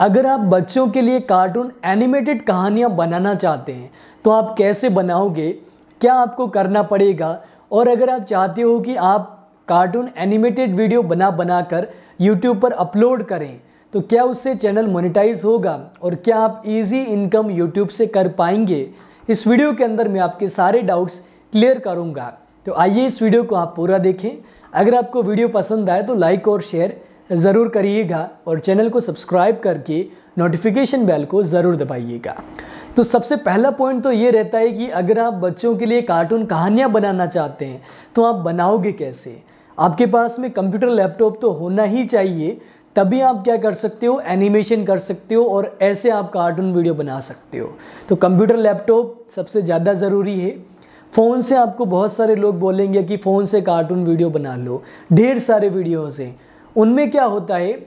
अगर आप बच्चों के लिए कार्टून एनिमेटेड कहानियाँ बनाना चाहते हैं तो आप कैसे बनाओगे क्या आपको करना पड़ेगा और अगर आप चाहते हो कि आप कार्टून एनिमेटेड वीडियो बना बना कर यूट्यूब पर अपलोड करें तो क्या उससे चैनल मोनेटाइज होगा और क्या आप इजी इनकम यूट्यूब से कर पाएंगे इस वीडियो के अंदर मैं आपके सारे डाउट्स क्लियर करूँगा तो आइए इस वीडियो को आप पूरा देखें अगर आपको वीडियो पसंद आए तो लाइक और शेयर ज़रूर करिएगा और चैनल को सब्सक्राइब करके नोटिफिकेशन बेल को ज़रूर दबाइएगा तो सबसे पहला पॉइंट तो ये रहता है कि अगर आप बच्चों के लिए कार्टून कहानियाँ बनाना चाहते हैं तो आप बनाओगे कैसे आपके पास में कंप्यूटर लैपटॉप तो होना ही चाहिए तभी आप क्या कर सकते हो एनिमेशन कर सकते हो और ऐसे आप कार्टून वीडियो बना सकते हो तो कंप्यूटर लैपटॉप सबसे ज़्यादा ज़रूरी है फ़ोन से आपको बहुत सारे लोग बोलेंगे कि फ़ोन से कार्टून वीडियो बना लो ढेर सारे वीडियोज़ हैं उनमें क्या होता है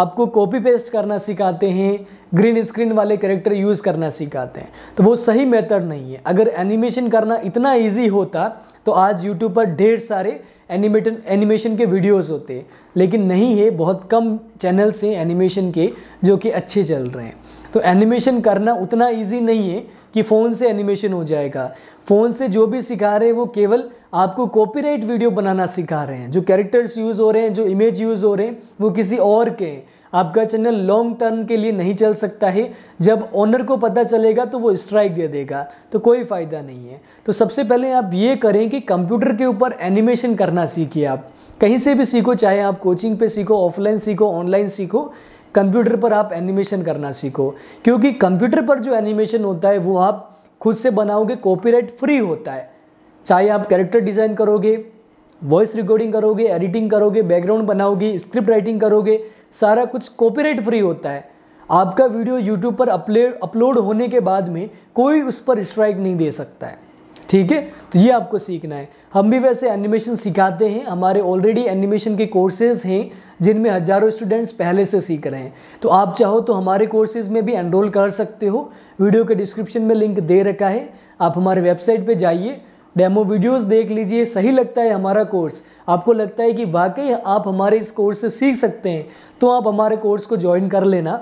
आपको कॉपी पेस्ट करना सिखाते हैं ग्रीन स्क्रीन वाले कैरेक्टर यूज़ करना सिखाते हैं तो वो सही मेथड नहीं है अगर एनिमेशन करना इतना ईजी होता तो आज यूट्यूब पर ढेर सारे एनिमेटन एनिमेशन के वीडियोस होते हैं लेकिन नहीं है बहुत कम चैनल्स हैं एनिमेशन के जो कि अच्छे चल रहे हैं तो एनिमेशन करना उतना ईजी नहीं है कि फ़ोन से एनिमेशन हो जाएगा फ़ोन से जो भी सिखा रहे हैं वो केवल आपको कॉपीराइट वीडियो बनाना सिखा रहे हैं जो कैरेक्टर्स यूज़ हो रहे हैं जो इमेज यूज़ हो रहे हैं वो किसी और के हैं आपका चैनल लॉन्ग टर्म के लिए नहीं चल सकता है जब ओनर को पता चलेगा तो वो स्ट्राइक दे देगा तो कोई फ़ायदा नहीं है तो सबसे पहले आप ये करें कि कंप्यूटर के ऊपर एनिमेशन करना सीखिए आप कहीं से भी सीखो चाहे आप कोचिंग पे सीखो ऑफलाइन सीखो ऑनलाइन सीखो कंप्यूटर पर आप एनिमेशन करना सीखो क्योंकि कंप्यूटर पर जो एनिमेशन होता है वो आप खुद से बनाओगे कॉपीराइट फ्री होता है चाहे आप कैरेक्टर डिज़ाइन करोगे वॉइस रिकॉर्डिंग करोगे एडिटिंग करोगे बैकग्राउंड बनाओगे स्क्रिप्ट राइटिंग करोगे सारा कुछ कॉपीराइट फ्री होता है आपका वीडियो यूट्यूब पर अपलोड अपलोड होने के बाद में कोई उस पर स्ट्राइक नहीं दे सकता है ठीक है तो ये आपको सीखना है हम भी वैसे एनिमेशन सिखाते हैं हमारे ऑलरेडी एनिमेशन के कोर्सेज हैं जिनमें हज़ारों स्टूडेंट्स पहले से सीख रहे हैं तो आप चाहो तो हमारे कोर्सेज में भी एनरोल कर सकते हो वीडियो के डिस्क्रिप्शन में लिंक दे रखा है आप हमारे वेबसाइट पर जाइए डेमो वीडियोस देख लीजिए सही लगता है हमारा कोर्स आपको लगता है कि वाकई आप हमारे इस कोर्स से सीख सकते हैं तो आप हमारे कोर्स को ज्वाइन कर लेना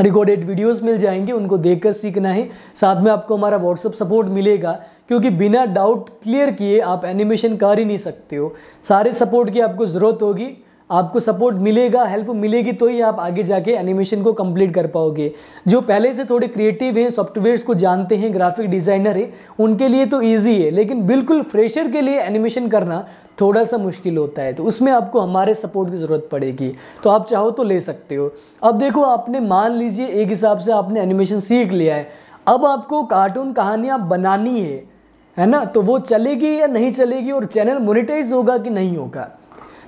रिकॉर्डेड वीडियोस मिल जाएंगे उनको देखकर सीखना है साथ में आपको हमारा व्हाट्सअप सपोर्ट मिलेगा क्योंकि बिना डाउट क्लियर किए आप एनिमेशन कर ही नहीं सकते हो सारे सपोर्ट की आपको ज़रूरत होगी आपको सपोर्ट मिलेगा हेल्प मिलेगी तो ही आप आगे जाके एनिमेशन को कंप्लीट कर पाओगे जो पहले से थोड़े क्रिएटिव हैं सॉफ्टवेयर्स को जानते हैं ग्राफिक डिज़ाइनर है उनके लिए तो ईजी है लेकिन बिल्कुल फ्रेशर के लिए एनिमेशन करना थोड़ा सा मुश्किल होता है तो उसमें आपको हमारे सपोर्ट की ज़रूरत पड़ेगी तो आप चाहो तो ले सकते हो अब देखो आपने मान लीजिए एक हिसाब से आपने एनिमेशन सीख लिया है अब आपको कार्टून कहानियाँ बनानी है है ना तो वो चलेगी या नहीं चलेगी और चैनल मोनिटाइज होगा कि नहीं होगा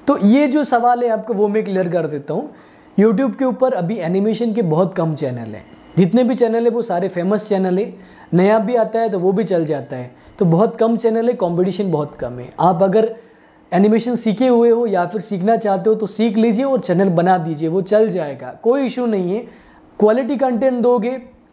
तो ये जो सवाल है आपको वो मैं क्लियर कर देता हूँ यूट्यूब के ऊपर अभी एनिमेशन के बहुत कम चैनल हैं जितने भी चैनल है वो सारे फेमस चैनल है नया भी आता है तो वो भी चल जाता है तो बहुत कम चैनल है कॉम्पिटिशन बहुत कम है आप अगर एनिमेशन सीखे हुए हो या फिर सीखना चाहते हो तो सीख लीजिए और चैनल बना दीजिए वो चल जाएगा कोई इशू नहीं है क्वालिटी कंटेंट दोगे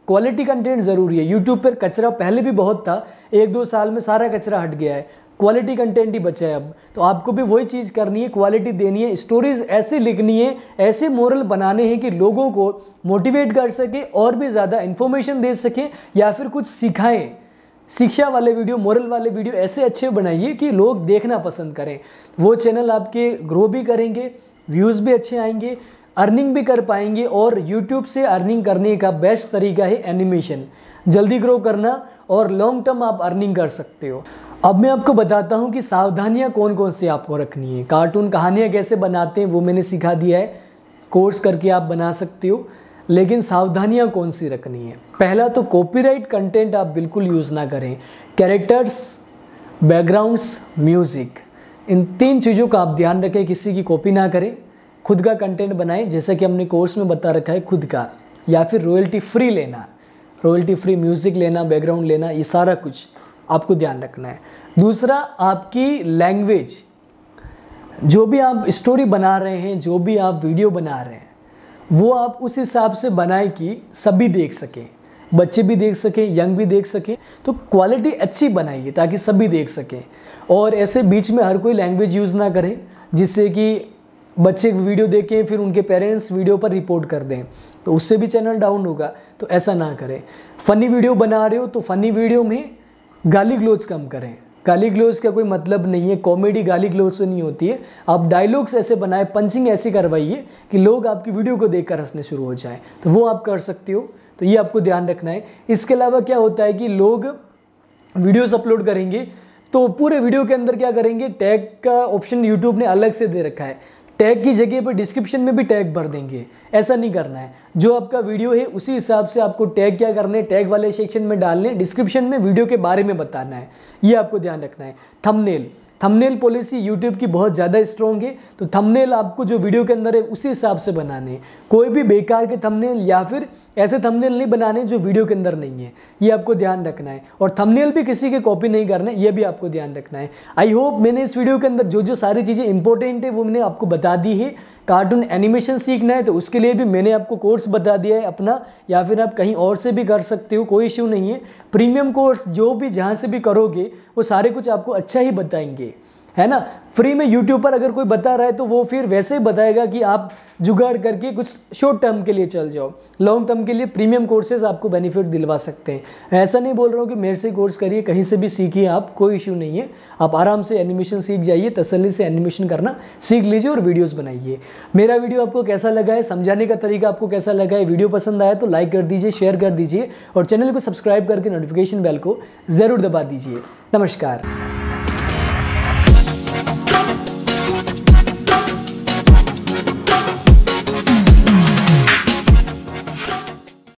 क्वालिटी कंटेंट ज़रूरी है यूट्यूब पर कचरा पहले भी बहुत था एक दो साल में सारा कचरा हट गया है क्वालिटी कंटेंट ही बचा है अब तो आपको भी वही चीज़ करनी है क्वालिटी देनी है स्टोरीज ऐसे लिखनी है ऐसे मोरल बनाने हैं कि लोगों को मोटिवेट कर सके और भी ज़्यादा इन्फॉर्मेशन दे सके या फिर कुछ सिखाएं शिक्षा वाले वीडियो मॉरल वाले वीडियो ऐसे अच्छे बनाइए कि लोग देखना पसंद करें वो चैनल आपके ग्रो भी करेंगे व्यूज़ भी अच्छे आएंगे अर्निंग भी कर पाएंगे और यूट्यूब से अर्निंग करने का बेस्ट तरीका है एनिमेशन जल्दी ग्रो करना और लॉन्ग टर्म आप अर्निंग कर सकते हो अब मैं आपको बताता हूँ कि सावधानियाँ कौन कौन सी आपको रखनी है कार्टून कहानियाँ कैसे बनाते हैं वो मैंने सिखा दिया है कोर्स करके आप बना सकते हो लेकिन सावधानियाँ कौन सी रखनी है पहला तो कॉपीराइट कंटेंट आप बिल्कुल यूज़ ना करें कैरेक्टर्स बैकग्राउंड्स म्यूज़िक इन तीन चीज़ों का आप ध्यान रखें किसी की कॉपी ना करें खुद का कंटेंट बनाएं जैसा कि हमने कोर्स में बता रखा है खुद का या फिर रॉयल्टी फ्री लेना रॉयल्टी फ्री म्यूज़िक लेना बैकग्राउंड लेना ये सारा कुछ आपको ध्यान रखना है दूसरा आपकी लैंग्वेज जो भी आप स्टोरी बना रहे हैं जो भी आप वीडियो बना रहे हैं वो आप उस हिसाब से बनाएं कि सभी देख सकें बच्चे भी देख सकें यंग भी देख सकें तो क्वालिटी अच्छी बनाइए ताकि सभी देख सकें और ऐसे बीच में हर कोई लैंग्वेज यूज़ ना करें जिससे कि बच्चे वीडियो देखें फिर उनके पेरेंट्स वीडियो पर रिपोर्ट कर दें तो उससे भी चैनल डाउन होगा तो ऐसा ना करें फ़नी वीडियो बना रहे हो तो फ़नी वीडियो में गाली ग्लोज कम करें गाली ग्लोज का कोई मतलब नहीं है कॉमेडी गाली ग्लोज से नहीं होती है आप डायलॉग्स ऐसे बनाए पंचिंग ऐसी करवाइए कि लोग आपकी वीडियो को देखकर हंसने शुरू हो जाए तो वो आप कर सकते हो तो ये आपको ध्यान रखना है इसके अलावा क्या होता है कि लोग वीडियोस अपलोड करेंगे तो पूरे वीडियो के अंदर क्या करेंगे टैग का ऑप्शन यूट्यूब ने अलग से दे रखा है टैग की जगह पर डिस्क्रिप्शन में भी टैग भर देंगे ऐसा नहीं करना है जो आपका वीडियो है उसी हिसाब से आपको टैग क्या करना है टैग वाले सेक्शन में डालने डिस्क्रिप्शन में वीडियो के बारे में बताना है ये आपको ध्यान रखना है थंबनेल थंबनेल पॉलिसी यूट्यूब की बहुत ज़्यादा स्ट्रॉन्ग है तो थंबनेल आपको जो वीडियो के अंदर है उसी हिसाब से बनाने कोई भी बेकार के थंबनेल या फिर ऐसे थंबनेल नहीं बनाने जो वीडियो के अंदर नहीं है ये आपको ध्यान रखना है और थंबनेल भी किसी के कॉपी नहीं करना है ये भी आपको ध्यान रखना है आई होप मैंने इस वीडियो के अंदर जो जो सारी चीज़ें इंपॉर्टेंट है वो मैंने आपको बता दी है कार्टून एनिमेशन सीखना है तो उसके लिए भी मैंने आपको कोर्स बता दिया है अपना या फिर आप कहीं और से भी कर सकते हो कोई इश्यू नहीं है प्रीमियम कोर्स जो भी जहाँ से भी करोगे वो सारे कुछ आपको अच्छा ही बताएंगे है ना फ्री में यूट्यूब पर अगर कोई बता रहा है तो वो फिर वैसे ही बताएगा कि आप जुगाड़ करके कुछ शॉर्ट टर्म के लिए चल जाओ लॉन्ग टर्म के लिए प्रीमियम कोर्सेज आपको बेनिफिट दिलवा सकते हैं ऐसा नहीं बोल रहा हूँ कि मेरे से कोर्स करिए कहीं से भी सीखिए आप कोई इशू नहीं है आप आराम से एनिमेशन सीख जाइए तसली से एनिमेशन करना सीख लीजिए और वीडियोज़ बनाइए मेरा वीडियो आपको कैसा लगा है समझाने का तरीका आपको कैसा लगा है वीडियो पसंद आया तो लाइक कर दीजिए शेयर कर दीजिए और चैनल को सब्सक्राइब करके नोटिफिकेशन बेल को ज़रूर दबा दीजिए नमस्कार